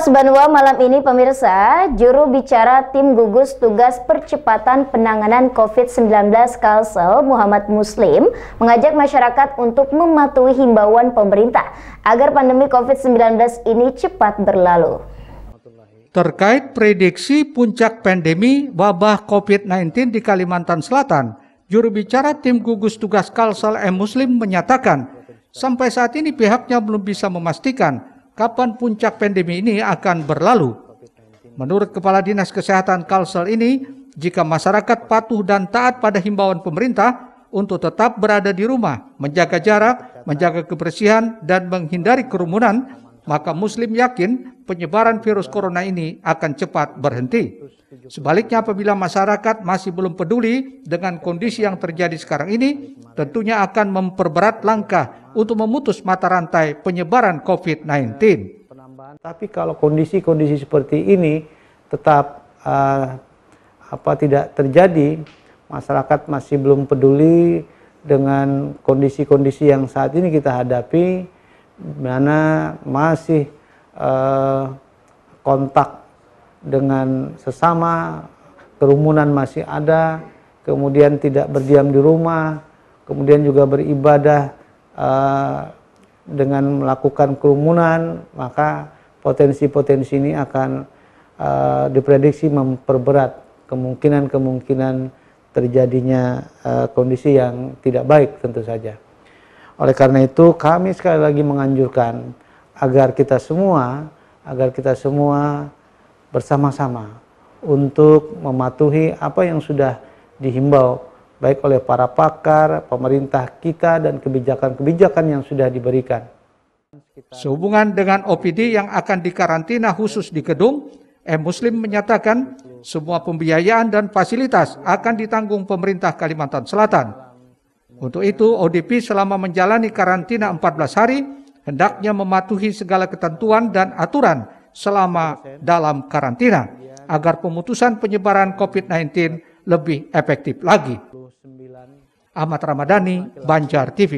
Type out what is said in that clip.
Allah Banua malam ini pemirsa, juru bicara tim gugus tugas percepatan penanganan COVID-19 Kalsel Muhammad Muslim mengajak masyarakat untuk mematuhi himbauan pemerintah agar pandemi COVID-19 ini cepat berlalu. Terkait prediksi puncak pandemi wabah COVID-19 di Kalimantan Selatan, juru bicara tim gugus tugas Kalsel M Muslim menyatakan sampai saat ini pihaknya belum bisa memastikan kapan puncak pandemi ini akan berlalu. Menurut Kepala Dinas Kesehatan Kalsel ini, jika masyarakat patuh dan taat pada himbauan pemerintah untuk tetap berada di rumah, menjaga jarak, menjaga kebersihan, dan menghindari kerumunan, maka Muslim yakin penyebaran virus corona ini akan cepat berhenti. Sebaliknya apabila masyarakat masih belum peduli dengan kondisi yang terjadi sekarang ini, tentunya akan memperberat langkah untuk memutus mata rantai penyebaran COVID-19. Tapi kalau kondisi-kondisi seperti ini tetap uh, apa tidak terjadi, masyarakat masih belum peduli dengan kondisi-kondisi yang saat ini kita hadapi, mana masih uh, kontak dengan sesama, kerumunan masih ada, kemudian tidak berdiam di rumah, kemudian juga beribadah Eh, dengan melakukan kerumunan maka potensi-potensi ini akan uh, diprediksi memperberat kemungkinan-kemungkinan terjadinya uh, kondisi yang tidak baik tentu saja. Oleh karena itu kami sekali lagi menganjurkan agar kita semua agar kita semua bersama-sama untuk mematuhi apa yang sudah dihimbau baik oleh para pakar, pemerintah kita, dan kebijakan-kebijakan yang sudah diberikan. Sehubungan dengan OPD yang akan dikarantina khusus di gedung, M. Muslim menyatakan semua pembiayaan dan fasilitas akan ditanggung pemerintah Kalimantan Selatan. Untuk itu, ODP selama menjalani karantina 14 hari, hendaknya mematuhi segala ketentuan dan aturan selama dalam karantina, agar pemutusan penyebaran COVID-19 lebih efektif lagi. Ahmad Ramadhani, Banjar TV.